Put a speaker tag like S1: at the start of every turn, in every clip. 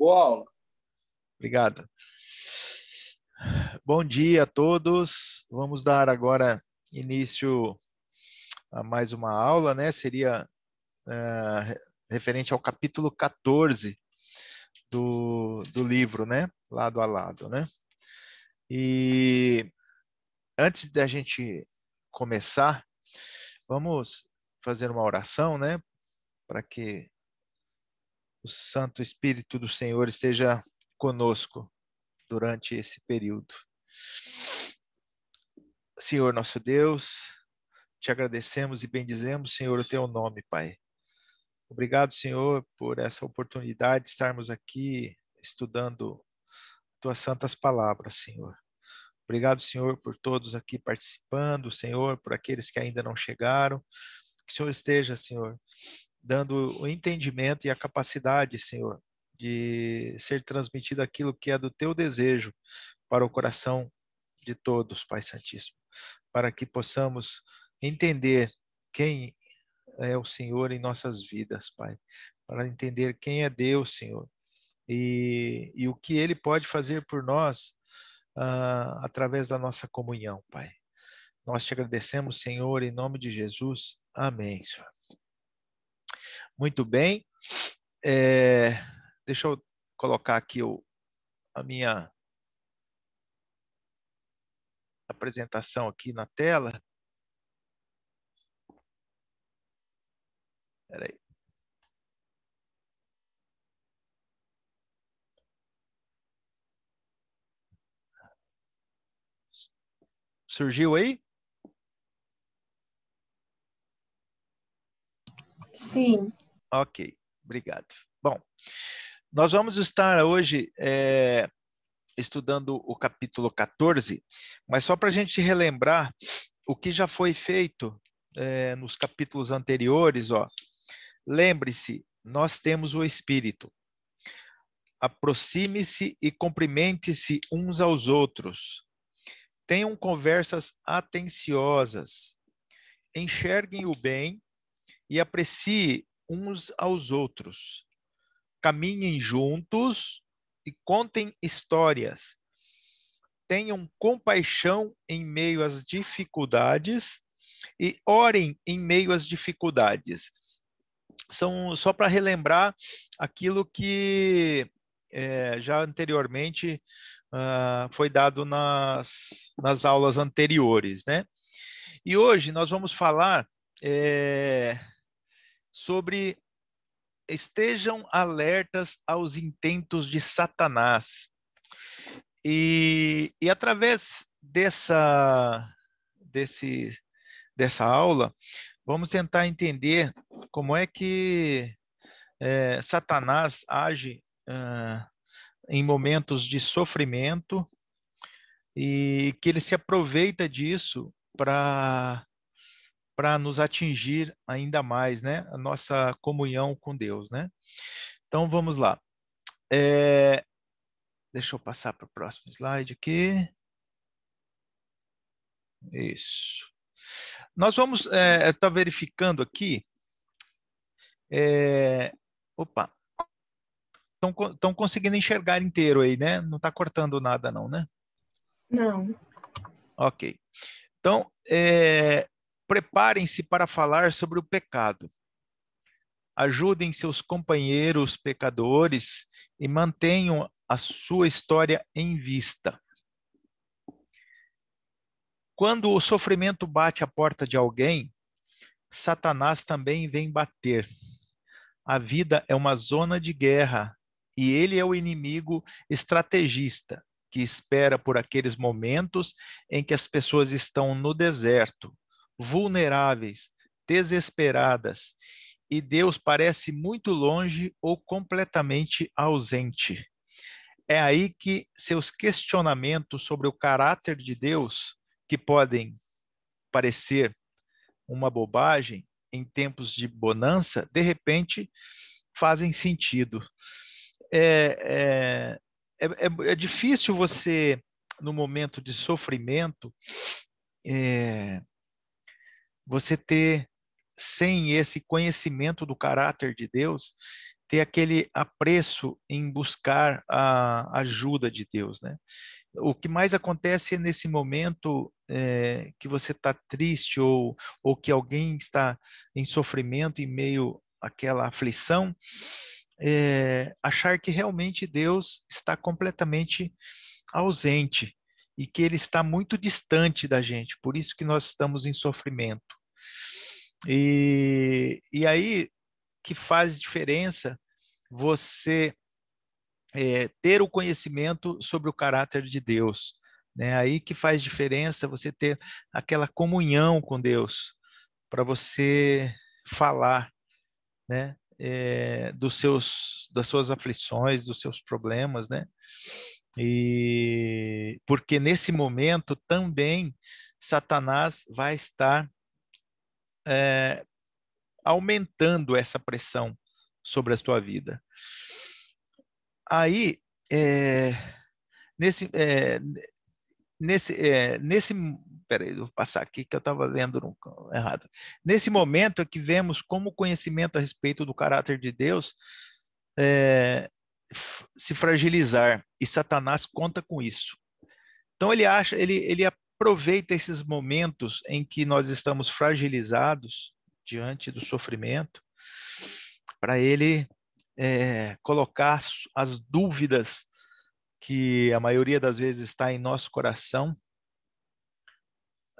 S1: Boa aula.
S2: Obrigado. Bom dia a todos. Vamos dar agora início a mais uma aula, né? Seria uh, referente ao capítulo 14 do, do livro, né? Lado a lado, né? E antes da gente começar, vamos fazer uma oração, né? Para que o Santo Espírito do Senhor esteja conosco durante esse período. Senhor nosso Deus, te agradecemos e bendizemos, Senhor, o teu nome, Pai. Obrigado, Senhor, por essa oportunidade de estarmos aqui estudando tuas santas palavras, Senhor. Obrigado, Senhor, por todos aqui participando, Senhor, por aqueles que ainda não chegaram. Que o Senhor esteja, Senhor, dando o entendimento e a capacidade, Senhor, de ser transmitido aquilo que é do teu desejo para o coração de todos, Pai Santíssimo, para que possamos entender quem é o Senhor em nossas vidas, Pai, para entender quem é Deus, Senhor, e, e o que Ele pode fazer por nós uh, através da nossa comunhão, Pai. Nós te agradecemos, Senhor, em nome de Jesus. Amém, Senhor. Muito bem. É, deixa eu colocar aqui o, a minha apresentação aqui na tela. Espera aí. Surgiu aí? Sim. Ok, obrigado. Bom, nós vamos estar hoje é, estudando o capítulo 14, mas só para a gente relembrar o que já foi feito é, nos capítulos anteriores, ó. Lembre-se, nós temos o Espírito. Aproxime-se e cumprimente-se uns aos outros. Tenham conversas atenciosas. Enxerguem o bem e aprecie uns aos outros. Caminhem juntos e contem histórias. Tenham compaixão em meio às dificuldades e orem em meio às dificuldades. São só para relembrar aquilo que é, já anteriormente uh, foi dado nas, nas aulas anteriores, né? E hoje nós vamos falar é, sobre estejam alertas aos intentos de Satanás. E, e através dessa, desse, dessa aula, vamos tentar entender como é que é, Satanás age em momentos de sofrimento e que ele se aproveita disso para para nos atingir ainda mais, né? A nossa comunhão com Deus, né? Então vamos lá. É... Deixa eu passar para o próximo slide aqui. Isso. Nós vamos estar eh, é, verificando aqui. É... Opa. Estão conseguindo enxergar inteiro aí, né? Não está cortando nada, não, né? Não. Ok. Então, é, Preparem-se para falar sobre o pecado. Ajudem seus companheiros pecadores e mantenham a sua história em vista. Quando o sofrimento bate à porta de alguém, Satanás também vem bater. A vida é uma zona de guerra e ele é o inimigo estrategista que espera por aqueles momentos em que as pessoas estão no deserto vulneráveis, desesperadas, e Deus parece muito longe ou completamente ausente. É aí que seus questionamentos sobre o caráter de Deus, que podem parecer uma bobagem em tempos de bonança, de repente fazem sentido. É, é, é, é difícil você, no momento de sofrimento, é, você ter, sem esse conhecimento do caráter de Deus, ter aquele apreço em buscar a ajuda de Deus, né? O que mais acontece é nesse momento é, que você está triste ou, ou que alguém está em sofrimento e meio àquela aflição, é, achar que realmente Deus está completamente ausente e que Ele está muito distante da gente, por isso que nós estamos em sofrimento. E, e aí que faz diferença você é, ter o conhecimento sobre o caráter de Deus. Né? Aí que faz diferença você ter aquela comunhão com Deus, para você falar né? É, dos seus, das suas aflições, dos seus problemas. Né? E porque nesse momento também Satanás vai estar é, aumentando essa pressão sobre a sua vida. Aí, é, nesse, é, nesse, é, nesse, peraí, vou passar aqui que eu estava lendo errado. Nesse momento é que vemos como o conhecimento a respeito do caráter de Deus é, se fragilizar e Satanás conta com isso. Então ele acha, ele, ele aproveita esses momentos em que nós estamos fragilizados diante do sofrimento, para ele é, colocar as dúvidas que a maioria das vezes está em nosso coração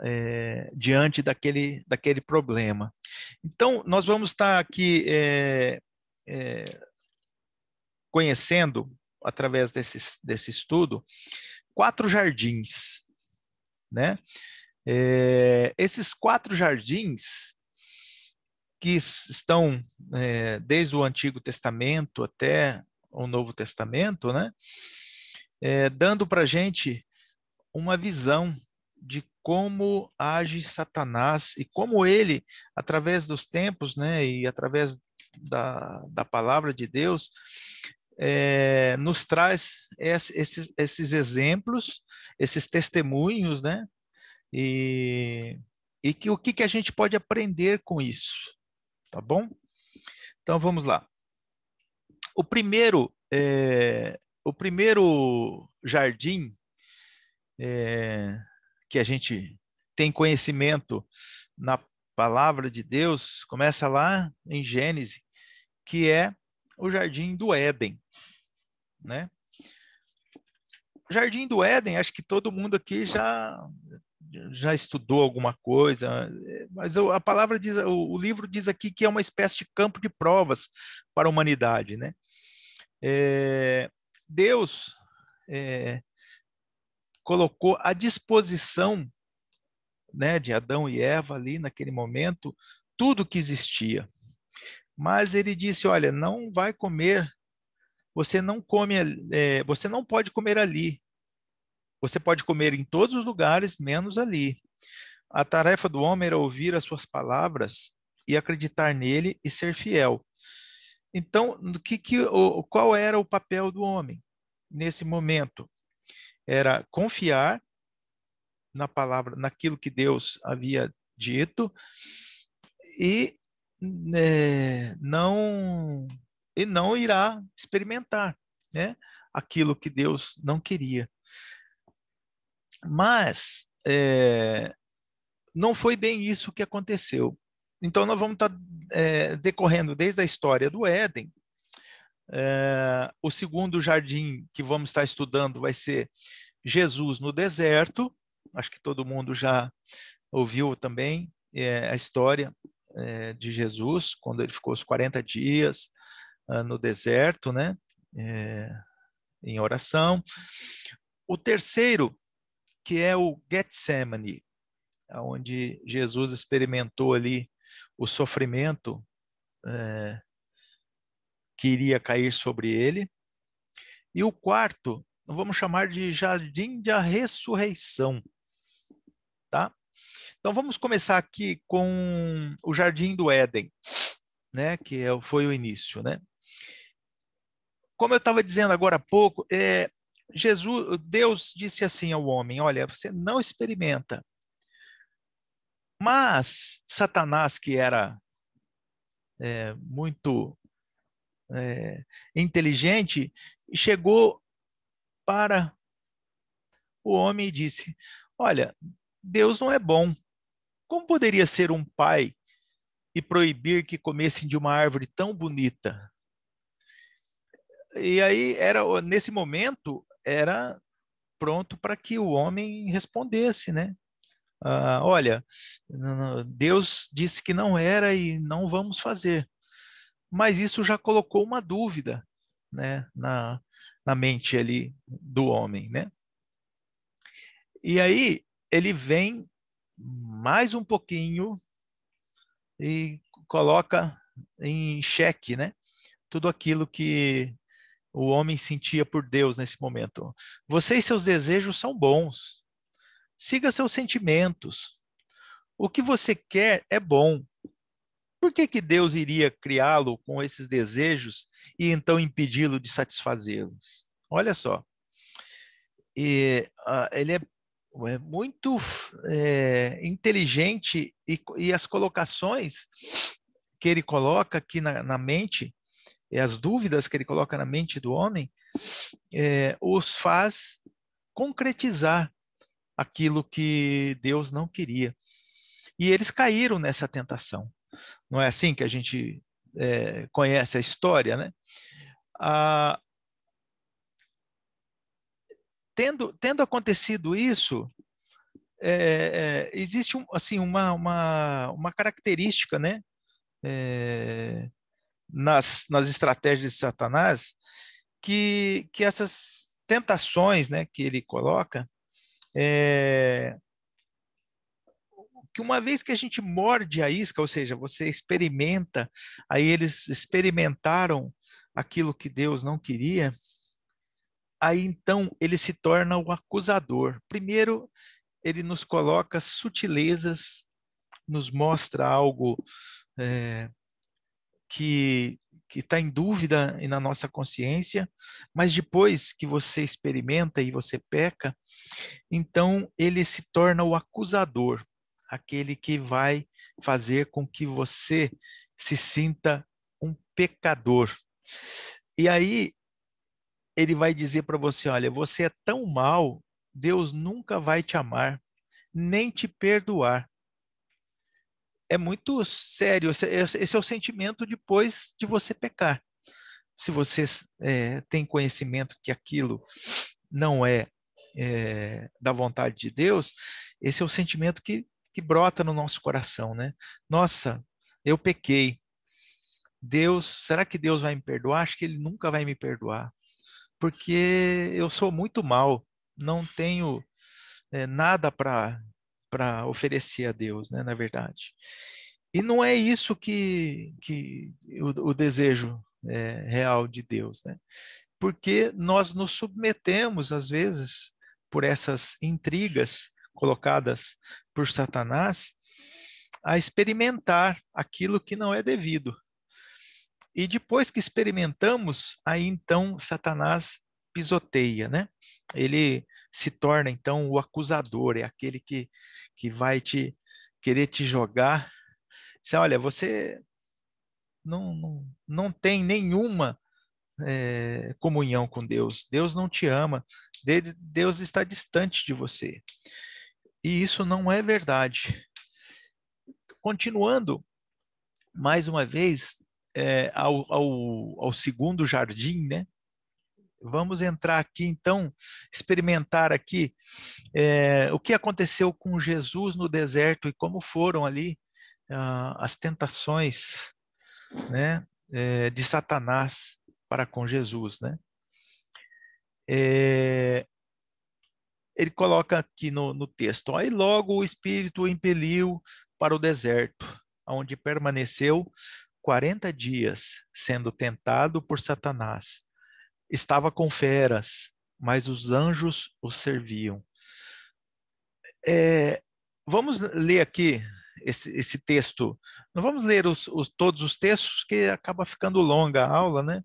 S2: é, diante daquele, daquele problema. Então, nós vamos estar tá aqui é, é, conhecendo, através desse, desse estudo, quatro jardins né? É, esses quatro jardins que estão é, desde o Antigo Testamento até o Novo Testamento, né? É, dando para gente uma visão de como age Satanás e como ele, através dos tempos, né, e através da, da palavra de Deus, é, nos traz esses, esses exemplos, esses testemunhos, né? E, e que, o que, que a gente pode aprender com isso, tá bom? Então vamos lá. O primeiro, é, o primeiro jardim é, que a gente tem conhecimento na palavra de Deus começa lá em Gênesis, que é o Jardim do Éden, né? Jardim do Éden, acho que todo mundo aqui já já estudou alguma coisa, mas a palavra diz, o livro diz aqui que é uma espécie de campo de provas para a humanidade, né? É, Deus é, colocou à disposição né, de Adão e Eva ali naquele momento tudo que existia. Mas ele disse: Olha, não vai comer, você não come, é, você não pode comer ali. Você pode comer em todos os lugares, menos ali. A tarefa do homem era ouvir as suas palavras e acreditar nele e ser fiel. Então, que, que, qual era o papel do homem nesse momento? Era confiar na palavra, naquilo que Deus havia dito e é, não e não irá experimentar, né? Aquilo que Deus não queria. Mas é, não foi bem isso que aconteceu. Então nós vamos estar tá, é, decorrendo desde a história do Éden. É, o segundo jardim que vamos estar estudando vai ser Jesus no deserto. Acho que todo mundo já ouviu também é, a história é, de Jesus, quando ele ficou os 40 dias ah, no deserto, né? É, em oração. O terceiro, que é o Getsemane, onde Jesus experimentou ali o sofrimento é, que iria cair sobre ele. E o quarto, vamos chamar de jardim da ressurreição, tá? Então vamos começar aqui com o Jardim do Éden, né? Que é foi o início, né? Como eu estava dizendo agora há pouco, é, Jesus, Deus disse assim ao homem: Olha, você não experimenta. Mas Satanás, que era é, muito é, inteligente, chegou para o homem e disse: Olha, Deus não é bom. Como poderia ser um pai e proibir que comessem de uma árvore tão bonita? E aí era nesse momento era pronto para que o homem respondesse, né? Ah, olha, Deus disse que não era e não vamos fazer. Mas isso já colocou uma dúvida, né, na, na mente ali do homem, né? E aí ele vem mais um pouquinho e coloca em xeque, né? Tudo aquilo que o homem sentia por Deus nesse momento. Você e seus desejos são bons. Siga seus sentimentos. O que você quer é bom. Por que, que Deus iria criá-lo com esses desejos e então impedi-lo de satisfazê-los? Olha só. E, uh, ele é é muito é, inteligente e, e, as colocações que ele coloca aqui na, na, mente, e as dúvidas que ele coloca na mente do homem, é, os faz concretizar aquilo que Deus não queria. E eles caíram nessa tentação. Não é assim que a gente é, conhece a história, né? Ah, tendo, tendo acontecido isso, é, é, existe um, assim, uma, uma, uma característica né? É, nas, nas estratégias de Satanás que, que essas tentações né, que ele coloca, é, que uma vez que a gente morde a isca, ou seja, você experimenta, aí eles experimentaram aquilo que Deus não queria, Aí então ele se torna o acusador. Primeiro, ele nos coloca sutilezas, nos mostra algo é, que que está em dúvida na nossa consciência, mas depois que você experimenta e você peca, então ele se torna o acusador, aquele que vai fazer com que você se sinta um pecador. E aí ele vai dizer para você: olha, você é tão mal, Deus nunca vai te amar, nem te perdoar. É muito sério, esse é o sentimento depois de você pecar. Se você é, tem conhecimento que aquilo não é, é da vontade de Deus, esse é o sentimento que, que brota no nosso coração, né? Nossa, eu pequei, Deus, será que Deus vai me perdoar? Acho que ele nunca vai me perdoar porque eu sou muito mal, não tenho é, nada para oferecer a Deus, né, na verdade. E não é isso que, que o, o desejo é, real de Deus, né? Porque nós nos submetemos, às vezes, por essas intrigas colocadas por Satanás, a experimentar aquilo que não é devido. E depois que experimentamos, aí então Satanás pisoteia, né? Ele se torna então o acusador, é aquele que, que vai te querer te jogar. Diz, olha, você não, não, não tem nenhuma é, comunhão com Deus. Deus não te ama. Deus está distante de você. E isso não é verdade. Continuando, mais uma vez, é, ao, ao, ao segundo jardim, né? Vamos entrar aqui, então, experimentar aqui é, o que aconteceu com Jesus no deserto e como foram ali ah, as tentações né, é, de Satanás para com Jesus. Né? É, ele coloca aqui no, no texto: aí e logo o Espírito o impeliu para o deserto, onde permaneceu 40 dias sendo tentado por Satanás. Estava com feras, mas os anjos o serviam. É, vamos ler aqui esse, esse, texto. Não vamos ler os, os, todos os textos, que acaba ficando longa a aula, né?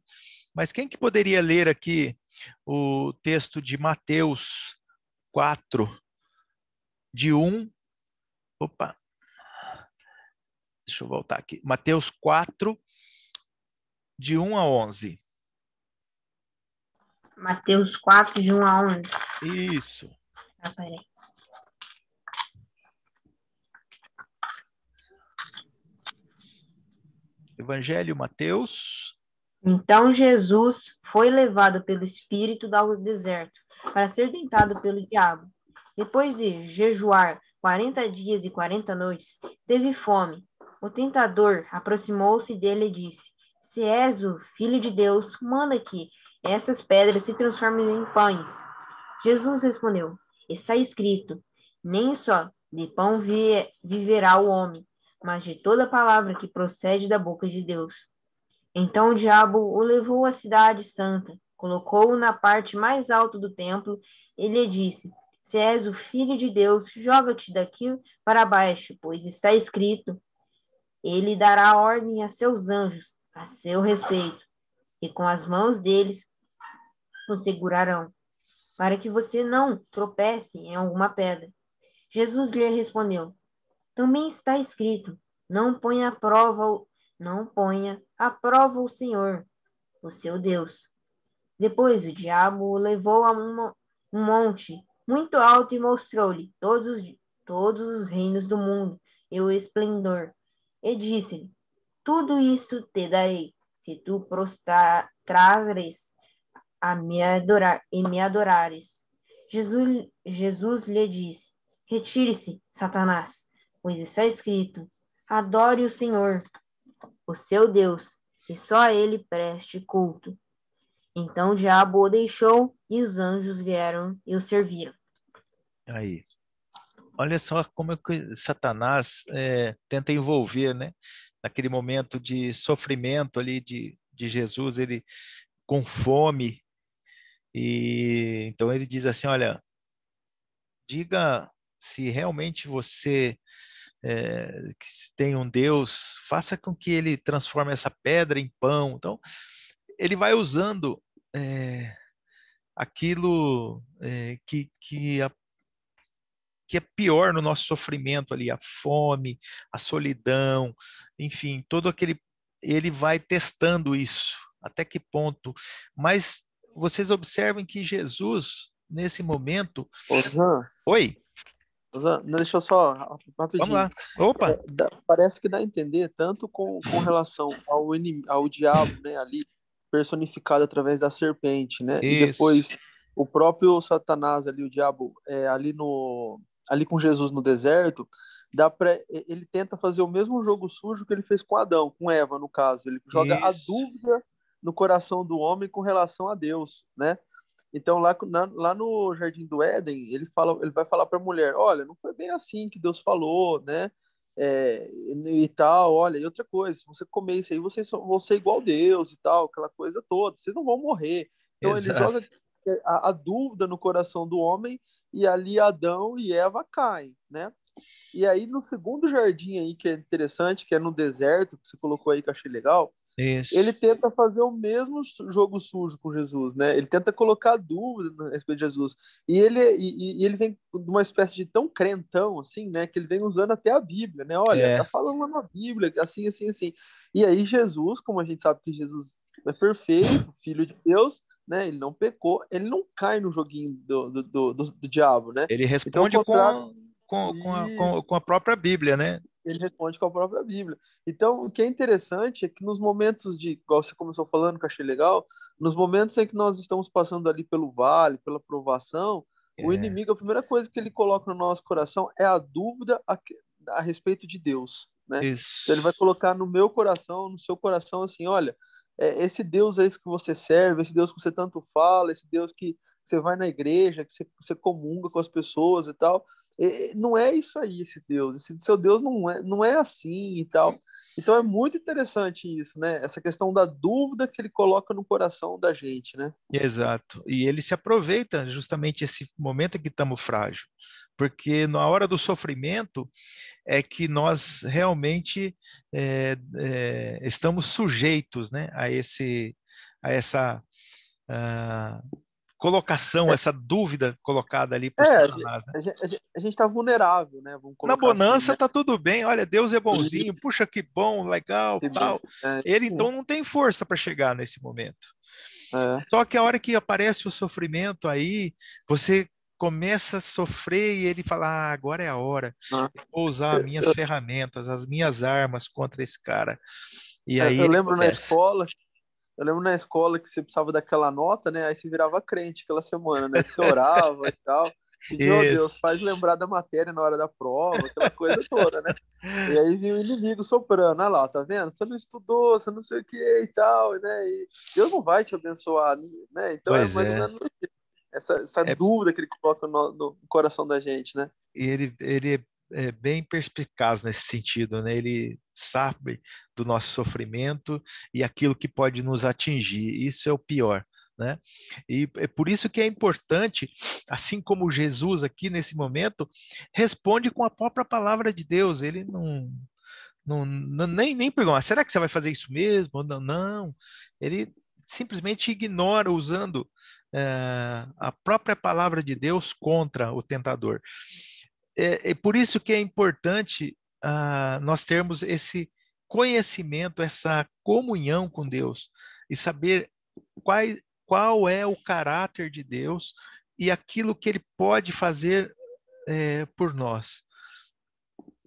S2: Mas quem que poderia ler aqui o texto de Mateus 4, de 1, opa, Deixa eu voltar aqui. Mateus 4, de 1 a 11.
S3: Mateus 4, de 1 a 11. Isso. Ah, peraí.
S2: Evangelho Mateus.
S3: Então Jesus foi levado pelo Espírito ao deserto para ser tentado pelo diabo. Depois de jejuar quarenta dias e quarenta noites, teve fome. O tentador aproximou-se dele e disse: Se és o filho de Deus, manda que essas pedras se transformem em pães. Jesus respondeu: Está escrito: Nem só de pão viverá o homem, mas de toda palavra que procede da boca de Deus. Então o diabo o levou à cidade santa, colocou-o na parte mais alta do templo e lhe disse: Se és o filho de Deus, joga-te daqui para baixo, pois está escrito: ele dará ordem a seus anjos a seu respeito, e com as mãos deles o segurarão, para que você não tropece em alguma pedra. Jesus lhe respondeu: Também está escrito: Não ponha a prova, não ponha a prova o Senhor, o seu Deus. Depois o diabo o levou a uma, um monte muito alto e mostrou-lhe todos, todos os reinos do mundo e o esplendor e disse-lhe: Tudo isso te darei se tu prostrares a me adorar e me adorares. Jesus, Jesus lhe disse: Retire-se, Satanás, pois está escrito: Adore o Senhor, o seu Deus, e só a ele preste culto. Então o diabo o deixou e os anjos vieram e o serviram.
S2: Aí olha só como é que Satanás é, tenta envolver, né? Naquele momento de sofrimento ali de, de Jesus, ele com fome. E então ele diz assim: olha, diga se realmente você é, tem um Deus, faça com que ele transforme essa pedra em pão. Então, ele vai usando é, aquilo é, que, que a que é pior no nosso sofrimento ali, a fome, a solidão, enfim, todo aquele ele vai testando isso, até que ponto. Mas vocês observem que Jesus nesse momento. Ozan. Oi. Ozan, deixa
S1: eu só rapidinho. Vamos lá. Opa. É, parece que dá a entender tanto com, com relação ao inim, ao diabo, né, ali personificado através da serpente, né? Isso. E depois o próprio Satanás ali, o diabo, é, ali no ali com Jesus no deserto, dá pra, ele tenta fazer o mesmo jogo sujo que ele fez com Adão, com Eva, no caso. Ele joga Isso. a dúvida no coração do homem com relação a Deus, né? Então lá, na, lá no jardim do Éden, ele fala, ele vai falar para a mulher, olha, não foi bem assim que Deus falou, né? É, e tal, olha, e outra coisa, se você comer isso aí, vocês vão ser igual Deus e tal, aquela coisa toda, vocês não vão morrer. Então Exato. ele joga a, a, dúvida no coração do homem e ali Adão e Eva caem, né? E aí no segundo jardim aí que é interessante, que é no deserto, que você colocou aí que eu achei legal, Isso. ele tenta fazer o mesmo jogo sujo com Jesus, né? Ele tenta colocar dúvida a respeito de Jesus. E ele e, e, ele vem de uma espécie de tão crentão assim, né, que ele vem usando até a Bíblia, né? Olha, é. tá falando lá na Bíblia, assim assim assim. E aí Jesus, como a gente sabe que Jesus é perfeito, filho de Deus, né? Ele não pecou, ele não cai no joguinho do, do, do, do, do diabo, né? Ele então, responde então, contrário... com, com, com, a, com, a própria Bíblia, né? Ele responde com a própria Bíblia. Então, o que é interessante é que nos momentos de, igual você começou falando, que eu achei legal, nos momentos em que nós estamos passando ali pelo vale, pela provação, é. o inimigo, a primeira coisa que ele coloca no nosso coração é a dúvida a, a respeito de Deus. Né? Então ele vai colocar no meu coração, no seu coração, assim, olha, é, esse Deus é esse que você serve, esse Deus que você tanto fala, esse Deus que você vai na igreja, que você, você comunga com as pessoas e tal. E, é, é, não é isso aí, esse Deus. Esse seu Deus não é, não é assim e tal. Então é muito interessante isso, né? Essa questão da dúvida que ele coloca no coração da gente, né?
S2: Exato. E ele se aproveita justamente esse momento que estamos frágil porque na hora do sofrimento é que nós realmente é, é, estamos sujeitos né, a, esse, a essa ah, colocação, é. essa dúvida colocada ali por é, Satanás. Né?
S1: A gente está vulnerável, né? Na assim, bonança
S2: está assim, né? Tá tudo bem, olha, Deus é bonzinho, puxa que bom, legal, que tal. É, Ele tipo então não tem força para chegar nesse momento. É. Só que a hora que aparece o sofrimento aí, você começa a sofrer e ele fala: ah, agora é a hora, ah. eu vou usar as minhas ferramentas, as minhas armas contra esse cara. E é, aí eu lembro na é.
S1: escola, eu lembro na escola que você precisava daquela nota, né? Aí você virava crente aquela semana, né? Você orava e tal. E, meu Deus, faz lembrar da matéria na hora da prova, aquela coisa toda, né? E aí vinha o inimigo soprando, olha lá, tá vendo? Você não estudou, você não sei o que e tal, né? E Deus não vai te abençoar, né? Então pois é mais é. ou menos assim essa, essa é, dúvida que ele coloca no, no, coração da gente, né?
S2: Ele, ele é, é bem perspicaz nesse sentido, né? Ele sabe do nosso sofrimento e aquilo que pode nos atingir. Isso é o pior. Né? E é por isso que é importante, assim como Jesus aqui nesse momento responde com a própria palavra de Deus, ele não, não, não nem nem pergunta, ah, será que você vai fazer isso mesmo? Não, não. Ele simplesmente ignora usando é, a própria palavra de Deus contra o tentador. É, é por isso que é importante ah, nós termos esse conhecimento, essa comunhão com Deus e saber qual, qual é o caráter de Deus e aquilo que ele pode fazer é, por nós.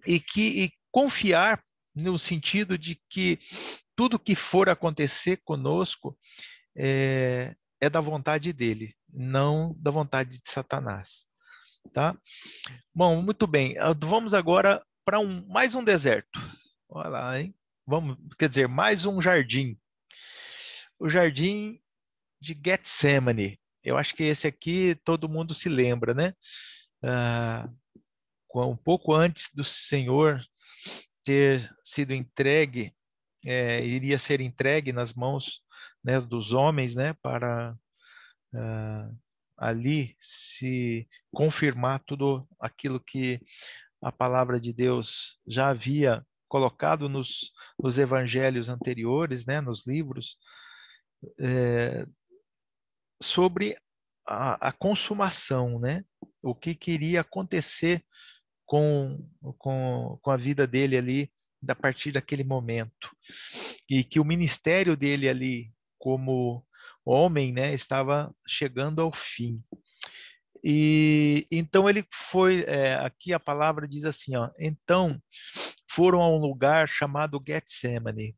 S2: E, que, e confiar no sentido de que tudo que for acontecer conosco, é, é da vontade dele, não da vontade de Satanás. Tá? Bom, muito bem. Ah, vamos agora para um, mais um deserto. Olha lá, hein? Vamos, quer dizer, mais um jardim. O jardim de Getsemane. Eu acho que esse aqui todo mundo se lembra, né? Ah, um pouco antes do Senhor ter sido entregue é, iria ser entregue nas mãos né, dos homens, né, para uh, ali se confirmar tudo aquilo que a palavra de Deus já havia colocado nos, nos evangelhos anteriores, né, nos livros, é, sobre a, a, consumação, né, o que queria acontecer com, com, com a vida dele ali da partir daquele momento. E que o ministério dele ali, como homem, né, estava chegando ao fim. E então ele foi, é, aqui a palavra diz assim, ó, então foram a um lugar chamado Getsemane.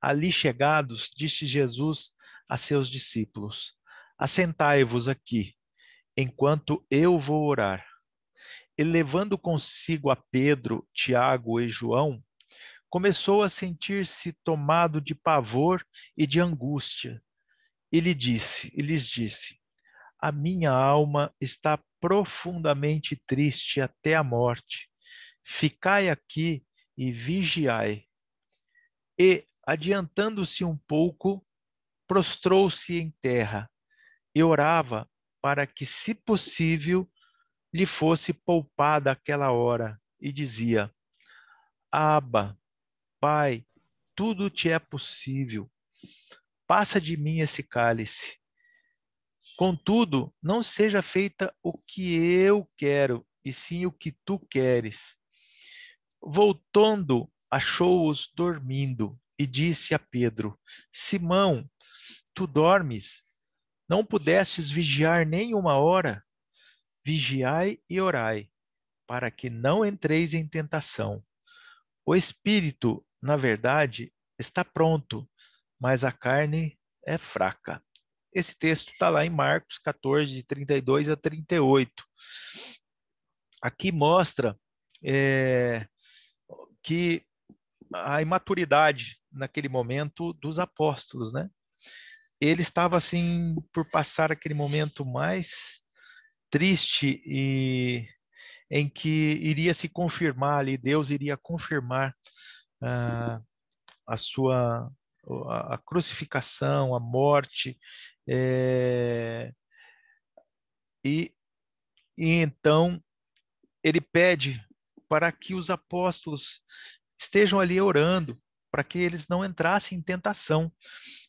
S2: Ali chegados, disse Jesus a seus discípulos: Assentai-vos aqui, enquanto eu vou orar. E levando consigo a Pedro, Tiago e João, começou a sentir-se tomado de pavor e de angústia. Ele disse, e lhes disse: A minha alma está profundamente triste até a morte. Ficai aqui e vigiai. E, adiantando-se um pouco, prostrou-se em terra e orava para que, se possível, lhe fosse poupada aquela hora, e dizia: Aba, Pai, tudo te é possível. Passa de mim esse cálice. Contudo, não seja feita o que eu quero, e sim o que tu queres. Voltando, achou-os dormindo e disse a Pedro: Simão, tu dormes? Não pudestes vigiar nem uma hora? Vigiai e orai, para que não entreis em tentação. O espírito na verdade, está pronto, mas a carne é fraca. Esse texto está lá em Marcos 14, de 32 a 38. Aqui mostra é, que a imaturidade naquele momento dos apóstolos, né? Ele estava assim por passar aquele momento mais triste e em que iria se confirmar ali, Deus iria confirmar a, sua a, a crucificação, a morte, é, e, e então ele pede para que os apóstolos estejam ali orando, para que eles não entrassem em tentação.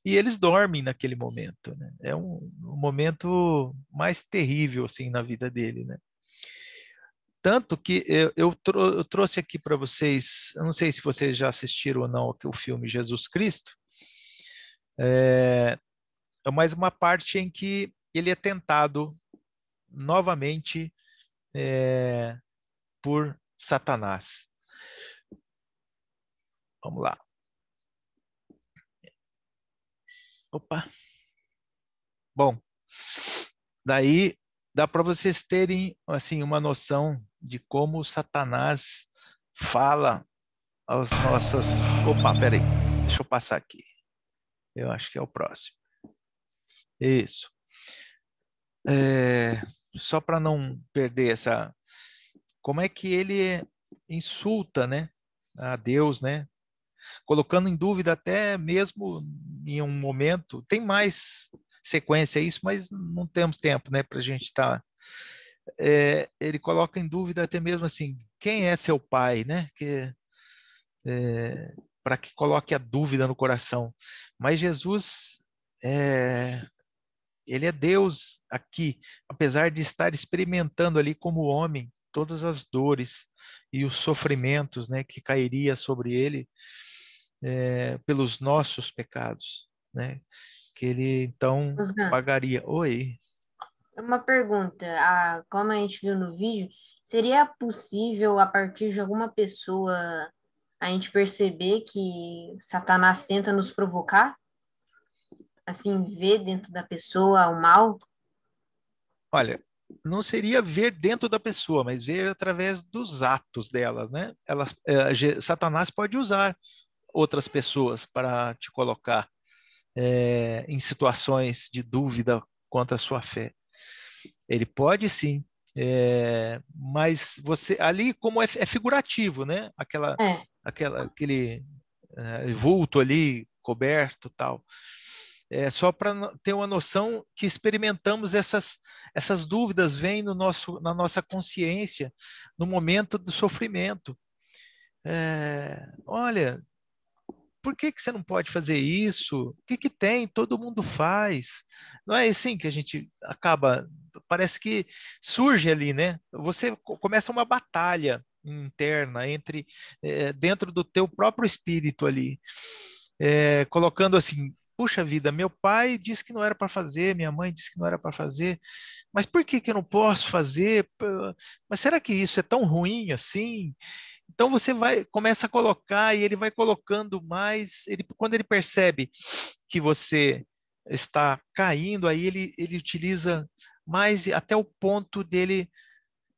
S2: E eles dormem naquele momento. Né? É um, um, momento mais terrível assim na vida dele. Né? Tanto que eu, eu, eu trouxe aqui para vocês, não sei se vocês já assistiram ou não o filme Jesus Cristo, eh, é, mais uma parte em que ele é tentado novamente é, por Satanás. Vamos lá. Opa. Bom, daí dá para vocês terem assim uma noção de como Satanás fala aos nossas. Opa, peraí, deixa eu passar aqui. Eu acho que é o próximo. Isso. É... Só para não perder essa. Como é que ele insulta, né, a Deus, né? Colocando em dúvida até mesmo em um momento. Tem mais sequência a isso, mas não temos tempo né, para a gente estar. Tá, é, ele coloca em dúvida até mesmo assim, quem é seu pai, né? Que, é, para que coloque a dúvida no coração. Mas Jesus, é, ele é Deus aqui, apesar de estar experimentando ali como homem todas as dores e os sofrimentos, né, que cairia sobre ele é, pelos nossos pecados, né? que ele então pagaria. Oi.
S3: Uma pergunta, ah, como a gente viu no vídeo, seria possível a partir de alguma pessoa a gente perceber que Satanás tenta nos provocar? Assim, ver dentro da pessoa o mal?
S2: Olha, não seria ver dentro da pessoa, mas ver através dos atos dela, né? Ela, é, Satanás pode usar outras pessoas para te colocar é, em situações de dúvida quanto à sua fé. Ele pode sim, é, mas você ali como é, é figurativo, né? Aquela, é. aquela aquele eh, vulto ali coberto tal. É só para ter uma noção que experimentamos essas essas dúvidas vêm no nosso na nossa consciência no momento do sofrimento. É, olha, por que, que você não pode fazer isso? O que, que tem? Todo mundo faz. Não é assim que a gente acaba. Parece que surge ali, né? Você começa uma batalha interna entre é, dentro do teu próprio espírito ali, é, colocando assim. Puxa vida, meu pai disse que não era para fazer, minha mãe disse que não era para fazer, mas por que, que eu não posso fazer? Mas será que isso é tão ruim assim? Então você vai começa a colocar e ele vai colocando mais. Ele, quando ele percebe que você está caindo, aí ele, ele utiliza mais até o ponto dele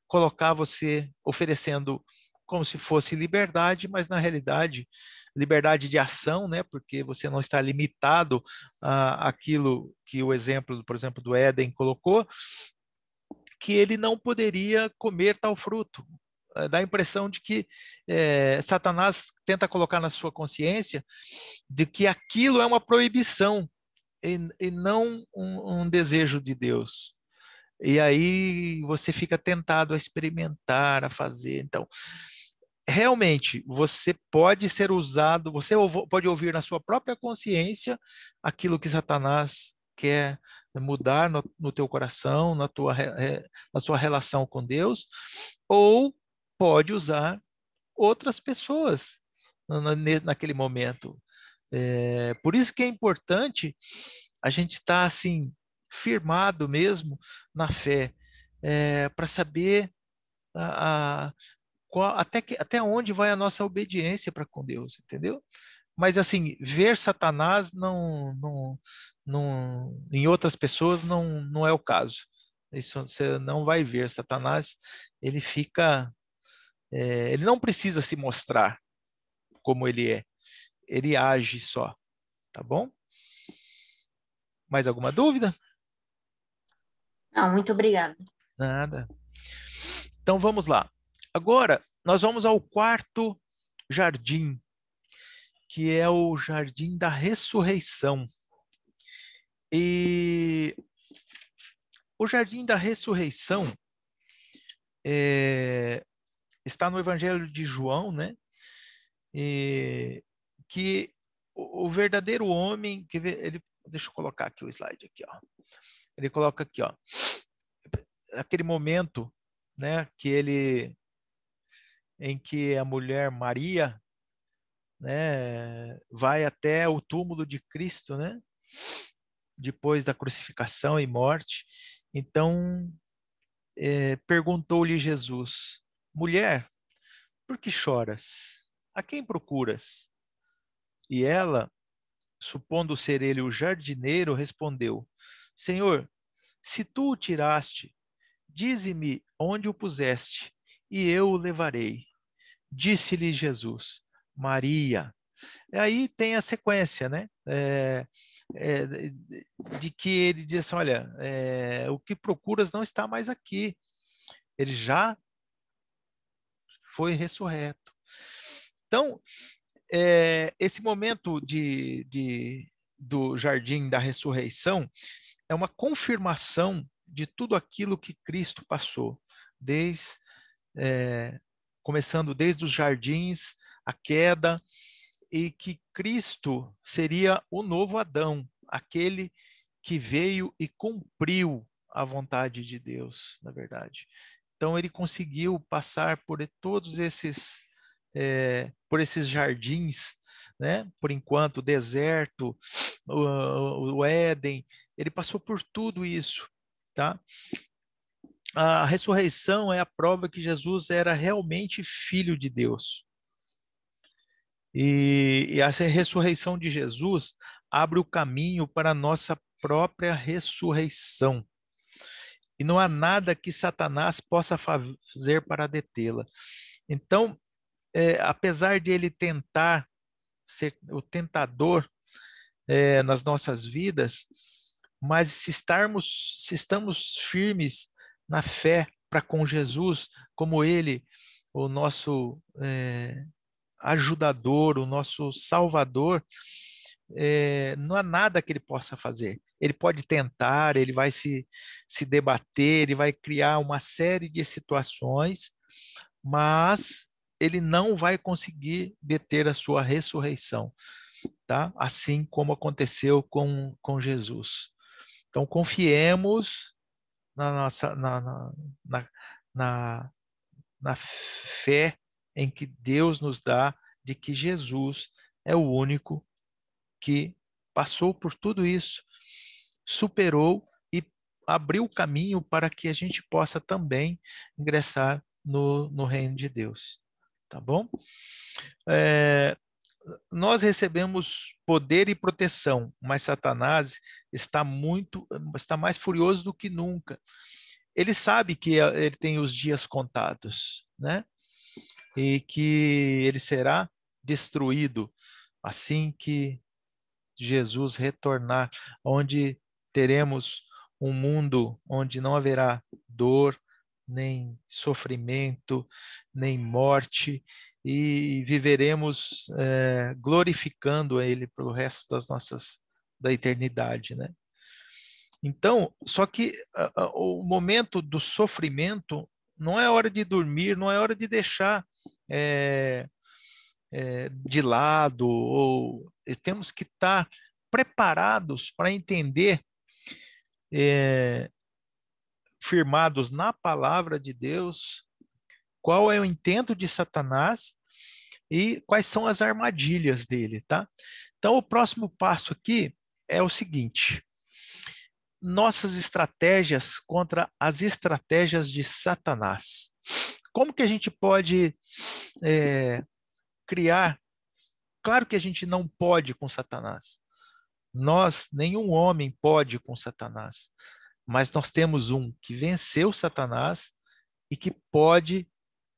S2: colocar você oferecendo como se fosse liberdade, mas na realidade liberdade de ação, né? Porque você não está limitado a aquilo que o exemplo, por exemplo, do Éden colocou, que ele não poderia comer tal fruto. Eh, dá a impressão de que é, Satanás tenta colocar na sua consciência de que aquilo é uma proibição e, e não um, um, desejo de Deus. E aí você fica tentado a experimentar, a fazer. Então, realmente, você pode ser usado, você pode ouvir na sua própria consciência aquilo que Satanás quer mudar no, no teu coração, na tua na sua relação com Deus, ou pode usar outras pessoas na, naquele momento. É, por isso que é importante a gente estar tá, assim firmado mesmo na fé é, para saber a, a, qual, até, que, até onde vai a nossa obediência para com Deus, entendeu? Mas assim ver Satanás não, não, não em outras pessoas não, não é o caso. Isso você não vai ver Satanás, ele fica é, ele não precisa se mostrar como ele é. Ele age só, tá bom? Mais alguma dúvida?
S3: Não, muito obrigada.
S2: Nada. Então vamos lá. Agora nós vamos ao quarto jardim, que é o jardim da ressurreição. E o jardim da ressurreição é, está no Evangelho de João, né? E, que o, verdadeiro homem, que ele, deixa eu colocar aqui o slide aqui, ó. Ele coloca aqui, ó, aquele momento, né, que ele, em que a mulher Maria, né, vai até o túmulo de Cristo, né, depois da crucificação e morte. Então, é, perguntou-lhe Jesus: Mulher, por que choras? A quem procuras? E ela, supondo ser ele o jardineiro, respondeu: Senhor, se tu o tiraste, dize-me onde o puseste, e eu o levarei. Disse-lhe Jesus: Maria. E aí tem a sequência, né? É, é, de que ele diz assim: olha, é, o que procuras não está mais aqui. Ele já foi ressurreto. Então, é, esse momento de, de, do jardim da ressurreição é uma confirmação de tudo aquilo que Cristo passou, desde é, começando desde os jardins, a queda, e que Cristo seria o novo Adão, aquele que veio e cumpriu a vontade de Deus, na verdade. Então ele conseguiu passar por todos esses é, por esses jardins, né? Por enquanto, o deserto, o, o Éden, ele passou por tudo isso, tá? A ressurreição é a prova que Jesus era realmente filho de Deus. E, e essa ressurreição de Jesus abre o caminho para a nossa própria ressurreição e não há nada que Satanás possa fazer para detê-la. Então, é, apesar de ele tentar ser o tentador é, nas nossas vidas, mas se estarmos, se estamos firmes na fé para com Jesus, como Ele, o nosso é, ajudador, o nosso Salvador, é, não há nada que Ele possa fazer ele pode tentar, ele vai se, se debater, ele vai criar uma série de situações, mas ele não vai conseguir deter a sua ressurreição, tá? Assim como aconteceu com, com Jesus. Então, confiemos na nossa na, na, na, na fé em que Deus nos dá de que Jesus é o único que passou por tudo isso superou e abriu o caminho para que a gente possa também ingressar no, no reino de Deus. Tá bom? É, nós recebemos poder e proteção, mas Satanás está muito, está mais furioso do que nunca. Ele sabe que ele tem os dias contados, né? E que ele será destruído assim que Jesus retornar, onde teremos um mundo onde não haverá dor, nem sofrimento, nem morte, e viveremos é, glorificando a Ele pelo resto das nossas da eternidade, né? Então, só que a, a, o momento do sofrimento não é hora de dormir, não é hora de deixar é, é, de lado, ou temos que estar preparados para entender é, firmados na palavra de Deus, qual é o intento de Satanás e quais são as armadilhas dele, tá? Então, o próximo passo aqui é o seguinte: nossas estratégias contra as estratégias de Satanás. Como que a gente pode é, criar? Claro que a gente não pode com Satanás, nós, nenhum homem pode com Satanás, mas nós temos um que venceu Satanás e que pode,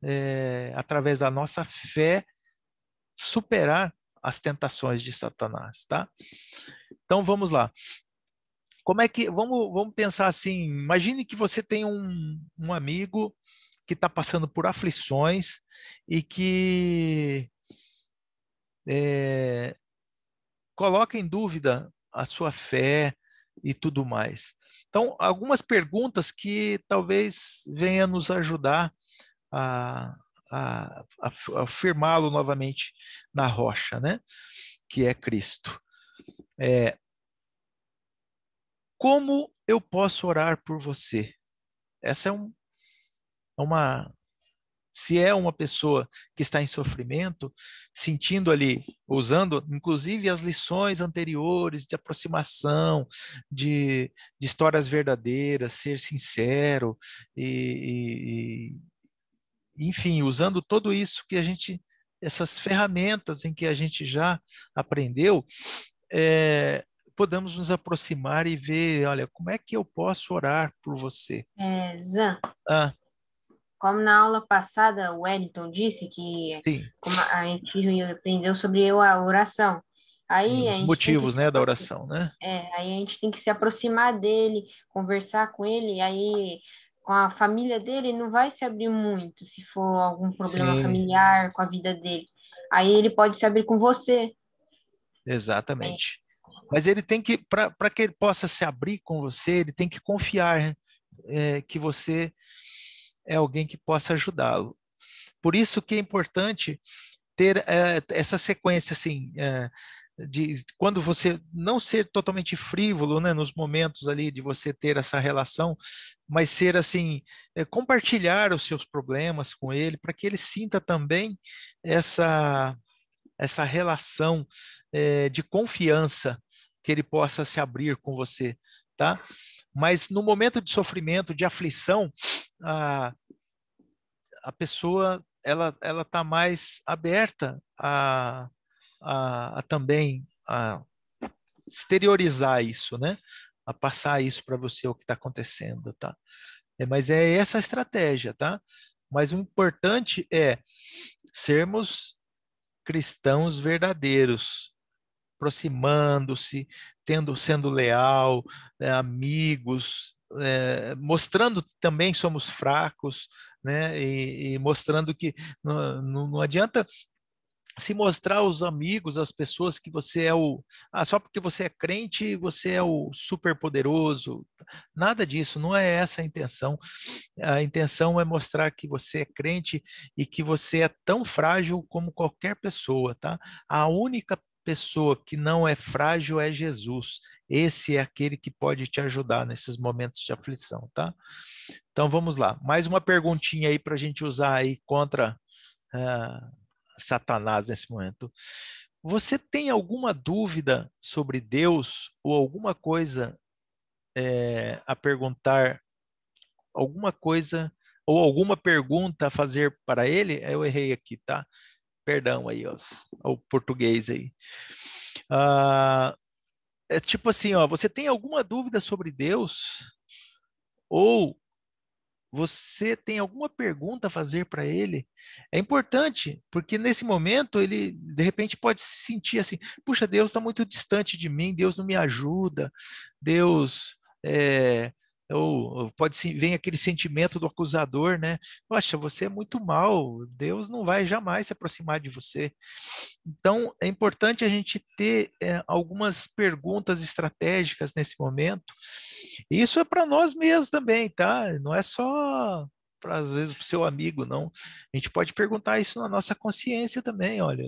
S2: é, através da nossa fé, superar as tentações de Satanás, tá? Então vamos lá. Como é que vamos, vamos pensar assim? Imagine que você tem um, um amigo que está passando por aflições e que é, coloca em dúvida a sua fé e tudo mais. Então, algumas perguntas que talvez venha nos ajudar a, a, a afirmá-lo novamente na rocha, né? Que é Cristo. É, como eu posso orar por você? Essa é um, é uma se é uma pessoa que está em sofrimento, sentindo ali, usando inclusive as lições anteriores de aproximação, de, de histórias verdadeiras, ser sincero, e, e, enfim, usando tudo isso que a gente, essas ferramentas em que a gente já aprendeu, é, podemos nos aproximar e ver, olha, como é que eu posso orar por você? Exato. É, ah,
S3: como na aula passada o Wellington disse que a gente aprendeu sobre a oração. Aí Sim, os motivos,
S2: né, da oração, né?
S3: É, aí a gente tem que se aproximar dele, conversar com ele, aí com a família dele não vai se abrir muito se for algum problema Sim. familiar com a vida dele. Aí ele pode se abrir com você.
S2: Exatamente. É. Mas ele tem que, para que ele possa se abrir com você, ele tem que confiar é, que você é alguém que possa ajudá-lo. Por isso que é importante ter é, essa sequência assim é, de quando você não ser totalmente frívolo né, nos momentos ali de você ter essa relação, mas ser assim é, compartilhar os seus problemas com ele para que ele sinta também essa essa relação de confiança que ele possa se abrir com você, tá? Mas no momento de sofrimento, de aflição, a, a pessoa ela ela está mais aberta a, a, a também a exteriorizar isso, né? A passar isso para você o que está acontecendo, tá? É, mas é essa a estratégia, tá? Mas o importante é sermos cristãos verdadeiros, aproximando-se, tendo sendo leal, né, amigos, é, mostrando que também somos fracos, né? E, e mostrando que não, não, não adianta se mostrar aos amigos, às pessoas que você é o. Ah, só porque você é crente, você é o super poderoso. Nada disso, não é essa a intenção. A intenção é mostrar que você é crente e que você é tão frágil como qualquer pessoa, tá? A única pessoa que não é frágil é Jesus. Esse é aquele que pode te ajudar nesses momentos de aflição, tá? Então vamos lá. Mais uma perguntinha aí para a gente usar aí contra ah, Satanás nesse momento. Você tem alguma dúvida sobre Deus ou alguma coisa é, a perguntar? Alguma coisa ou alguma pergunta a fazer para ele? Eu errei aqui, tá? Perdão aí, ó, o português aí. Ah, é tipo assim, ó, você tem alguma dúvida sobre Deus? Ou você tem alguma pergunta a fazer para ele? É importante, porque nesse momento ele de repente pode se sentir assim: puxa, Deus está muito distante de mim, Deus não me ajuda, Deus é, ou pode ser, vem aquele sentimento do acusador, né? Poxa, você é muito mal, Deus não vai jamais se aproximar de você. Então, é importante a gente ter é, algumas perguntas estratégicas nesse momento. Isso é para nós mesmos também, tá? Não é só para às vezes para o seu amigo, não. A gente pode perguntar isso na nossa consciência também. Olha,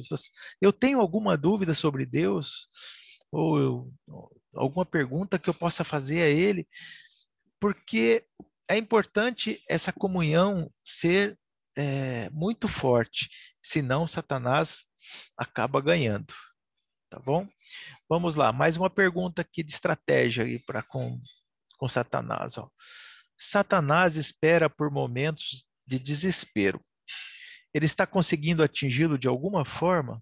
S2: eu tenho alguma dúvida sobre Deus ou eu, alguma pergunta que eu possa fazer a Ele porque é importante essa comunhão ser é, muito forte, senão Satanás acaba ganhando. Tá bom? Vamos lá, mais uma pergunta aqui de estratégia aí para com, com Satanás. Ó. Satanás espera por momentos de desespero. Ele está conseguindo atingi-lo de alguma forma?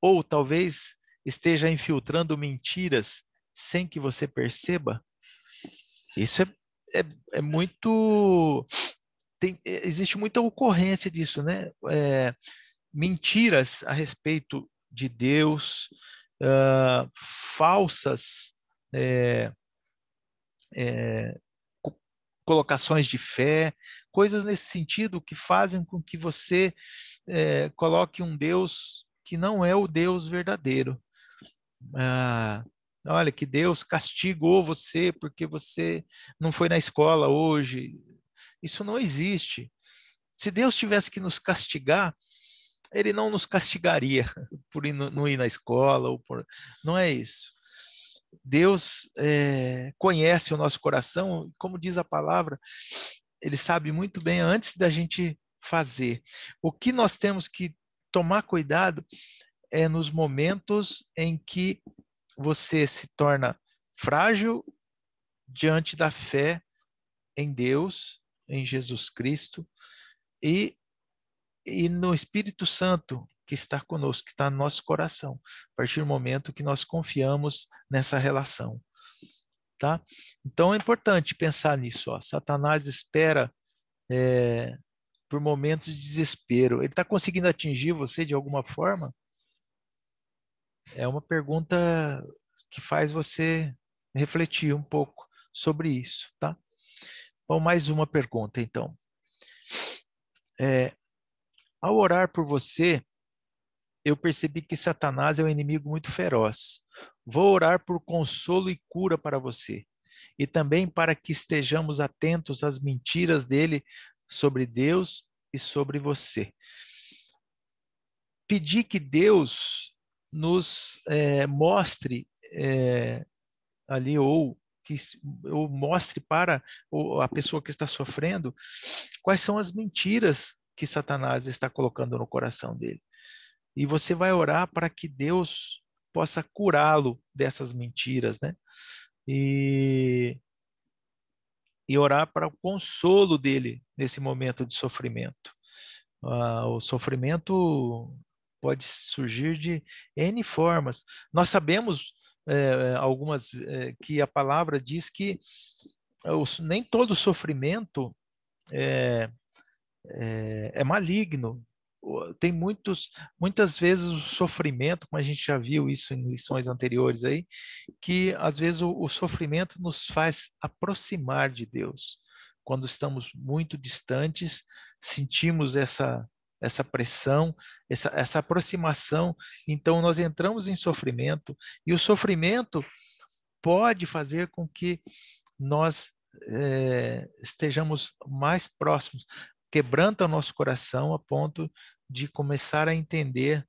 S2: Ou talvez esteja infiltrando mentiras sem que você perceba? Isso é, é, é muito. Tem, é, existe muita ocorrência disso, né? É, mentiras a respeito de Deus, uh, falsas é, é, co colocações de fé, coisas nesse sentido que fazem com que você coloque um Deus que não é o Deus verdadeiro. Uh, Olha, que Deus castigou você porque você não foi na escola hoje. Isso não existe. Se Deus tivesse que nos castigar, ele não nos castigaria por não ir na escola ou por não é isso. Deus é, conhece o nosso coração, como diz a palavra, ele sabe muito bem antes da gente fazer. O que nós temos que tomar cuidado é nos momentos em que você se torna frágil diante da fé em Deus, em Jesus Cristo e, e no Espírito Santo que está conosco, que está no nosso coração, a partir do momento que nós confiamos nessa relação. Tá? Então é importante pensar nisso. Ó. Satanás espera é, por momentos de desespero. Ele está conseguindo atingir você de alguma forma? é uma pergunta que faz você refletir um pouco sobre isso, tá? Bom, mais uma pergunta, então. É, ao orar por você, eu percebi que Satanás é um inimigo muito feroz. Vou orar por consolo e cura para você, e também para que estejamos atentos às mentiras dele sobre Deus e sobre você. Pedi que Deus nos é, mostre é, ali ou que mostre para a pessoa que está sofrendo quais são as mentiras que Satanás está colocando no coração dele. E você vai orar para que Deus possa curá-lo dessas mentiras, né? E, e orar para o consolo dele nesse momento de sofrimento. Ah, o sofrimento pode surgir de N formas. Nós sabemos é, é algumas é, que a palavra diz que os, nem todo sofrimento é, é, é maligno, tem muitos, muitas vezes o sofrimento, como a gente já viu isso em lições anteriores aí, que às vezes o, o, sofrimento nos faz aproximar de Deus. Quando estamos muito distantes, sentimos essa essa pressão, essa, essa aproximação. Então, nós entramos em sofrimento, e o sofrimento pode fazer com que nós é, estejamos mais próximos, quebrando o nosso coração a ponto de começar a entender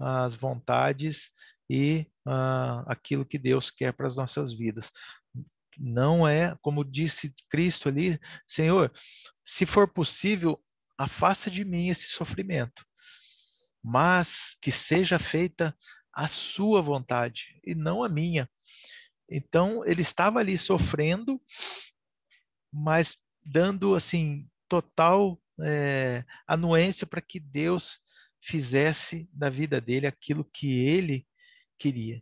S2: as vontades e ah, aquilo que Deus quer para as nossas vidas. Não é, como disse Cristo ali, Senhor, se for possível, afasta de mim esse sofrimento, mas que seja feita a sua vontade e não a minha. Então ele estava ali sofrendo, mas dando assim total é, anuência para que Deus fizesse da vida dele aquilo que ele queria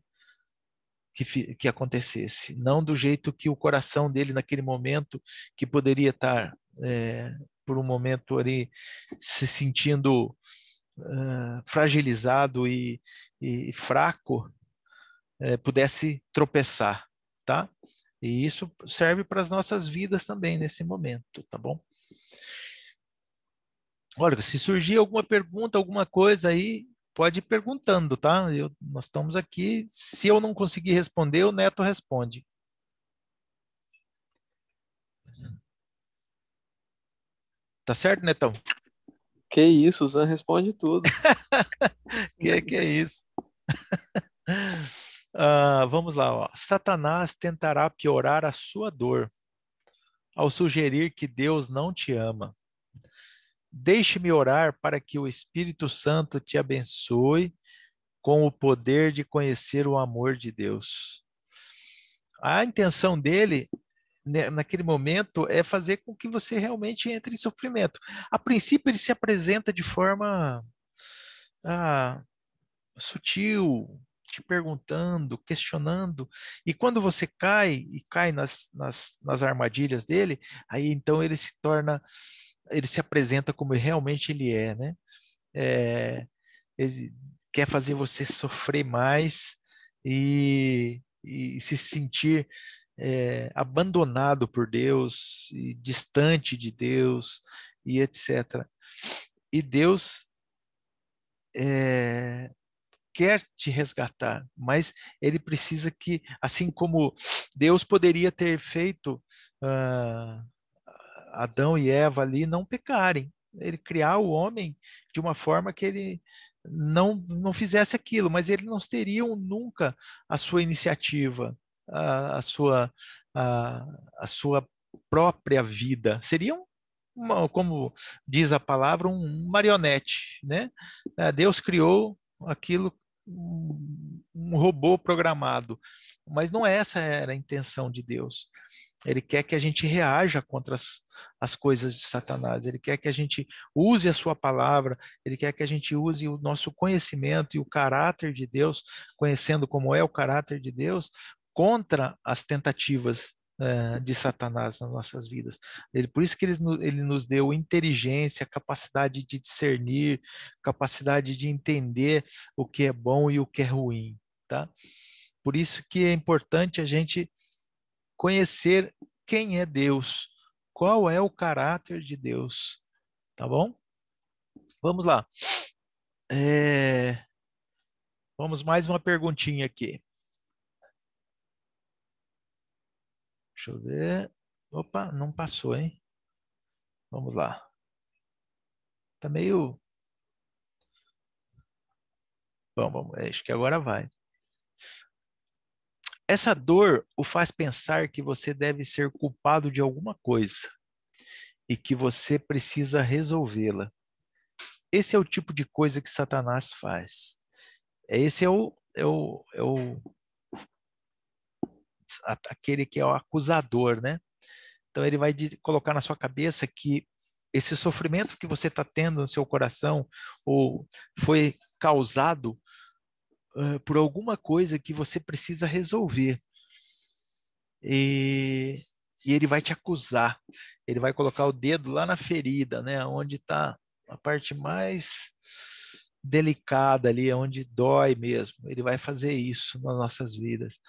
S2: que, que acontecesse, não do jeito que o coração dele naquele momento que poderia estar é, por um momento ali se sentindo uh, fragilizado e, e fraco, eh, pudesse tropeçar, tá? E isso serve para as nossas vidas também nesse momento, tá bom? Olha, se surgir alguma pergunta, alguma coisa aí, pode ir perguntando, tá? Eu, nós estamos aqui. Se eu não conseguir responder, o Neto responde. Tá certo, Netão? Que isso, Zan responde tudo. que, que é isso? uh, vamos lá. Ó. Satanás tentará piorar a sua dor ao sugerir que Deus não te ama. Deixe-me orar para que o Espírito Santo te abençoe com o poder de conhecer o amor de Deus. A intenção dele né, naquele momento é fazer com que você realmente entre em sofrimento. A princípio, ele se apresenta de forma ah, sutil, te perguntando, questionando, e quando você cai e cai nas, nas, nas armadilhas dele, aí então ele se torna, ele se apresenta como realmente ele é, né? É, ele quer fazer você sofrer mais e, e se sentir é, abandonado por Deus, distante de Deus e etc. E Deus é, quer te resgatar, mas ele precisa que, assim como Deus poderia ter feito ah, Adão e Eva ali não pecarem, ele criar o homem de uma forma que ele não, não fizesse aquilo, mas eles não teriam nunca a sua iniciativa a, a sua, a, a, sua própria vida. Seriam, uma, como diz a palavra, um marionete. Né? É, Deus criou aquilo um robô programado. Mas não é essa era a intenção de Deus. Ele quer que a gente reaja contra as, as coisas de Satanás. Ele quer que a gente use a sua palavra. Ele quer que a gente use o nosso conhecimento e o caráter de Deus, conhecendo como é o caráter de Deus, contra as tentativas é, de Satanás nas nossas vidas. Ele, por isso que ele, ele nos deu inteligência, capacidade de discernir, capacidade de entender o que é bom e o que é ruim, tá? Por isso que é importante a gente conhecer quem é Deus, qual é o caráter de Deus, tá bom? Vamos lá. É... Vamos mais uma perguntinha aqui. Deixa eu ver. Opa, não passou, hein? Vamos lá. Tá meio. Bom, vamos, é, acho que agora vai. Essa dor o faz pensar que você deve ser culpado de alguma coisa e que você precisa resolvê-la. Esse é o tipo de coisa que Satanás faz. É, esse é o, é o, é o aquele que é o acusador, né? Então ele vai colocar na sua cabeça que esse sofrimento que você está tendo no seu coração ou foi causado uh, por alguma coisa que você precisa resolver. E, e, ele vai te acusar. Ele vai colocar o dedo lá na ferida, né? Onde está a parte mais delicada ali, onde dói mesmo. Ele vai fazer isso nas nossas vidas.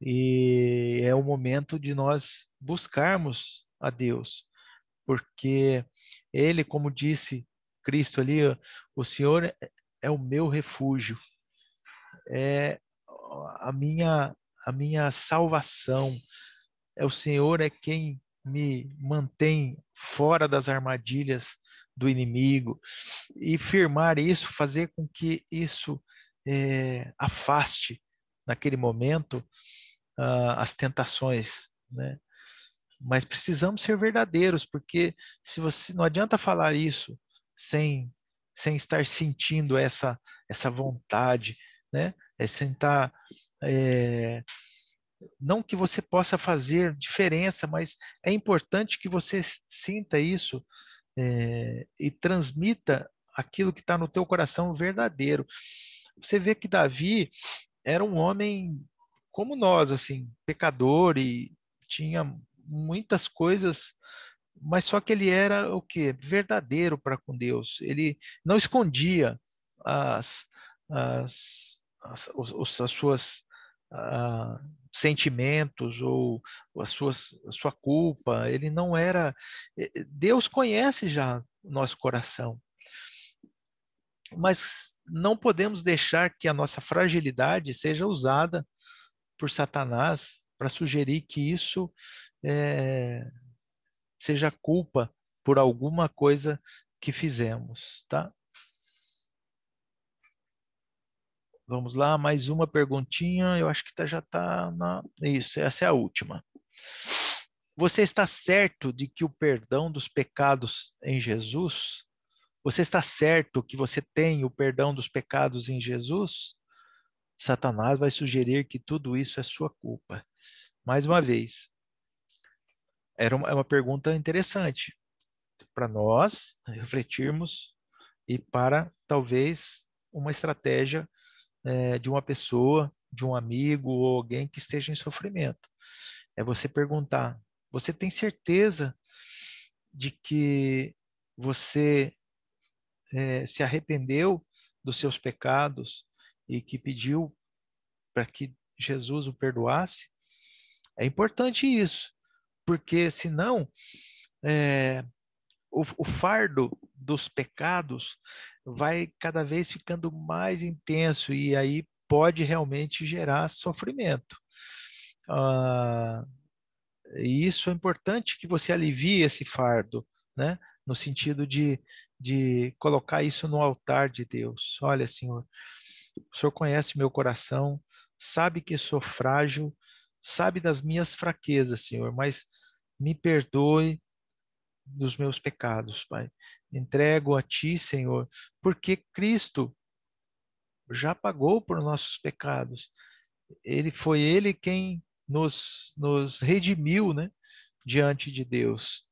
S2: E é o momento de nós buscarmos a Deus, porque Ele, como disse Cristo ali, o Senhor é o meu refúgio, é a minha, a minha salvação, é o Senhor é quem me mantém fora das armadilhas do inimigo e firmar isso, fazer com que isso é, afaste naquele momento uh, as tentações, né? Mas precisamos ser verdadeiros, porque se você não adianta falar isso sem sem estar sentindo essa essa vontade, né? É sentar é, não que você possa fazer diferença, mas é importante que você sinta isso é, e transmita aquilo que está no teu coração verdadeiro. Você vê que Davi era um homem como nós, assim, pecador e tinha muitas coisas, mas só que ele era o que verdadeiro para com Deus. Ele não escondia as, as, as, as suas uh, sentimentos ou, as suas, a sua culpa. Ele não era. Eh, eh, Deus conhece já o nosso coração. Mas não podemos deixar que a nossa fragilidade seja usada por Satanás para sugerir que isso é, seja culpa por alguma coisa que fizemos, tá? Vamos lá, mais uma perguntinha. Eu acho que tá, já está na. Isso, essa é a última. Você está certo de que o perdão dos pecados em Jesus? Você está certo que você tem o perdão dos pecados em Jesus? Satanás vai sugerir que tudo isso é sua culpa. Mais uma vez, era uma, é uma pergunta interessante para nós refletirmos e para talvez uma estratégia é, de uma pessoa, de um amigo ou alguém que esteja em sofrimento. É você perguntar: você tem certeza de que você é, se arrependeu dos seus pecados e que pediu para que Jesus o perdoasse? É importante isso, porque senão é, o, o fardo dos pecados vai cada vez ficando mais intenso e aí pode realmente gerar sofrimento. Ah, e isso é importante que você alivie esse fardo, né? no sentido de, de colocar isso no altar de Deus. Olha, Senhor, o Senhor conhece meu coração, sabe que sou frágil, sabe das minhas fraquezas, Senhor, mas me perdoe, dos meus pecados, Pai. Entrego a Ti, Senhor, porque Cristo já pagou por nossos pecados. Ele foi Ele quem nos, nos redimiu, né, diante de Deus.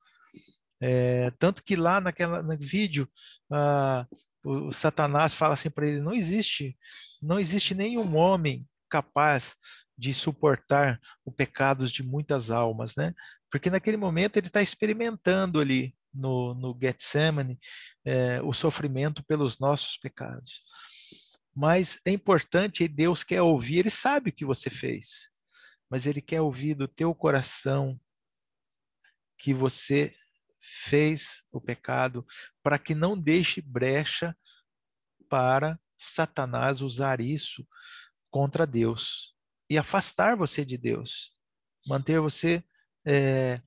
S2: É, tanto que lá naquela no vídeo ah, o, o Satanás fala assim para ele: não existe, não existe nenhum homem capaz de suportar o pecados de muitas almas, né? Porque naquele momento ele está experimentando ali no, no Getsemane é, o sofrimento pelos nossos pecados. Mas é importante, Deus quer ouvir, Ele sabe o que você fez, mas Ele quer ouvir do teu coração que você fez o pecado, para que não deixe brecha para Satanás usar isso contra Deus e afastar você de Deus, manter você é,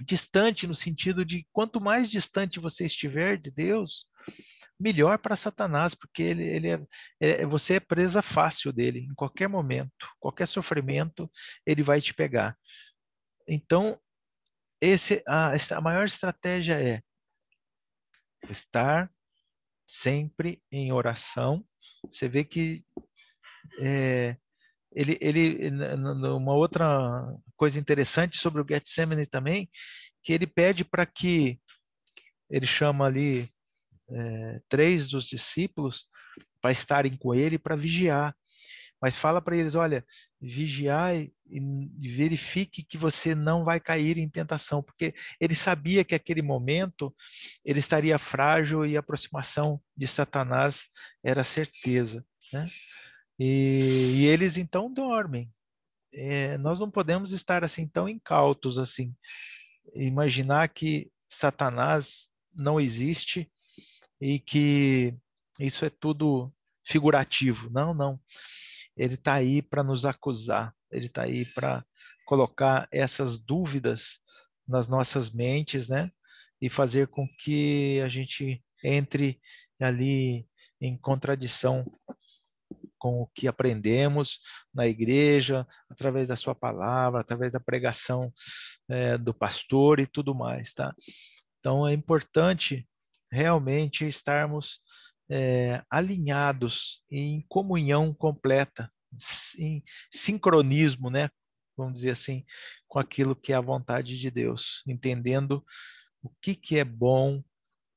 S2: distante no sentido de quanto mais distante você estiver de Deus, melhor para Satanás, porque ele, ele é, é, você é presa fácil dele em qualquer momento, qualquer sofrimento ele vai te pegar. Então, esse a, a maior estratégia é estar sempre em oração. Você vê que é, ele, ele uma outra coisa interessante sobre o Getsemane também, que ele pede para que ele chama ali é, três dos discípulos para estarem com ele para vigiar, mas fala para eles, olha, vigiai e verifique que você não vai cair em tentação, porque ele sabia que aquele momento ele estaria frágil e a aproximação de Satanás era certeza, né? E, e eles então dormem. É, nós não podemos estar assim tão incautos assim, imaginar que Satanás não existe e que isso é tudo figurativo. Não, não. Ele está aí para nos acusar, ele está aí para colocar essas dúvidas nas nossas mentes, né? E fazer com que a gente entre ali em contradição com o que aprendemos na igreja, através da sua palavra, através da pregação é, do pastor e tudo mais, tá? Então é importante realmente estarmos é, alinhados em comunhão completa, em sincronismo, né? Vamos dizer assim, com aquilo que é a vontade de Deus, entendendo o que, que é bom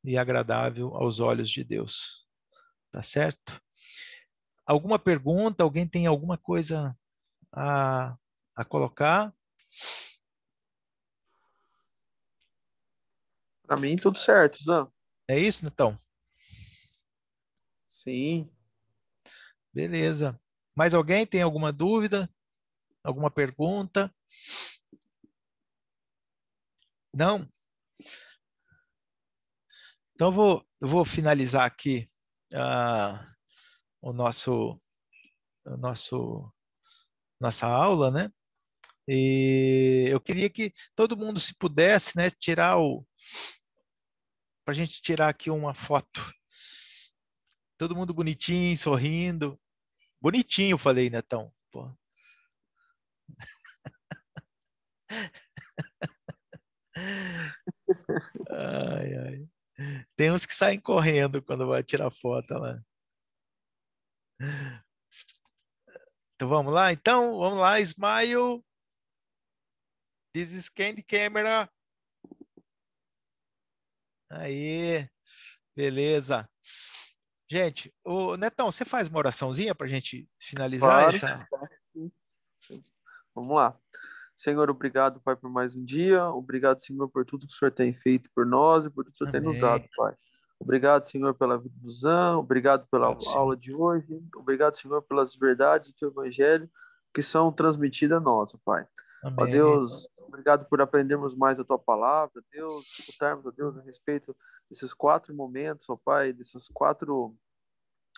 S2: e agradável aos olhos de Deus. Tá certo? Alguma pergunta? Alguém tem alguma coisa a, a colocar? Para mim, tudo certo, Zan. É isso, então? Sim. Beleza. Mais alguém tem alguma dúvida? Alguma pergunta? Não? Então, vou, vou finalizar aqui. Ah, o nosso, o nosso nossa aula, né? E eu queria que todo mundo se pudesse, né, tirar o para a gente tirar aqui uma foto. Todo mundo bonitinho, sorrindo. Bonitinho, falei, Netão. Pô. Ai, ai. Tem uns que saem correndo quando vai tirar foto lá. Então vamos lá, então, vamos lá, Smile. This is candy camera. Aí, beleza. Gente, o Netão, você faz uma oraçãozinha para a gente finalizar claro. essa?
S1: Vamos lá. Senhor, obrigado, Pai, por mais um dia. Obrigado, Senhor, por tudo que o Senhor tem feito por nós e por tudo que o Senhor Amém. tem nos dado, Pai. Obrigado, Senhor, pela vida do Zan, obrigado pela Obrigado, aula de hoje, obrigado, Senhor, pelas verdades do teu evangelho que são transmitidas a nós, Pai. Amém. Ó Deus, obrigado por aprendermos mais da tua palavra, Deus, escutarmos, ó Deus, a respeito desses quatro momentos, ó Pai, dessas quatro,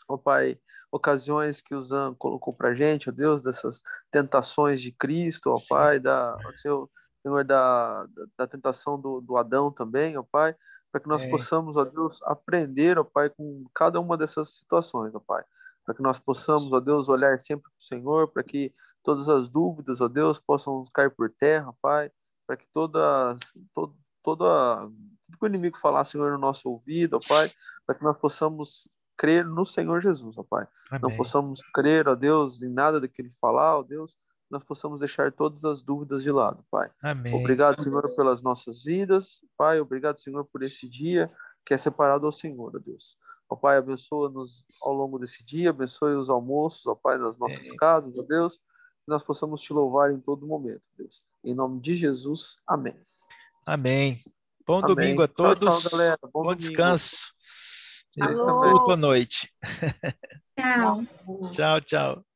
S1: ó Pai, ocasiões que o Zan colocou pra gente, ó Deus, dessas tentações de Cristo, ó Pai, da, ó Senhor, Senhor da, da, tentação do, do Adão também, ó Pai para que nós é. possamos, ó Deus, aprender, ó Pai, com cada uma dessas situações, ó Pai. Para que nós possamos, ó Deus, olhar sempre para o Senhor, para que todas as dúvidas, ó Deus, possam cair por terra, ó Pai. Para que toda, todo, toda, tudo que o inimigo falar, Senhor, no nosso ouvido, ó Pai. Para que nós possamos crer no Senhor Jesus, ó Pai. Amém. Não possamos crer, ó Deus, em nada do que ele falar, ó Deus, nós possamos deixar todas as dúvidas de lado, Pai. Amém. Obrigado, Senhor, pelas nossas vidas, Pai. Obrigado, Senhor, por esse dia que é separado ao Senhor, ó Deus. Ó Pai, abençoa-nos ao longo desse dia, abençoe os almoços, ó Pai, nas nossas casas, ó Deus, que nós possamos te louvar em todo momento, Deus. Em nome de Jesus, amém.
S2: Amém. Bom amém. domingo a todos. Tchau, tchau, galera. Bom, Bom descanso. Alô. Boa noite. Tchau. tchau, tchau.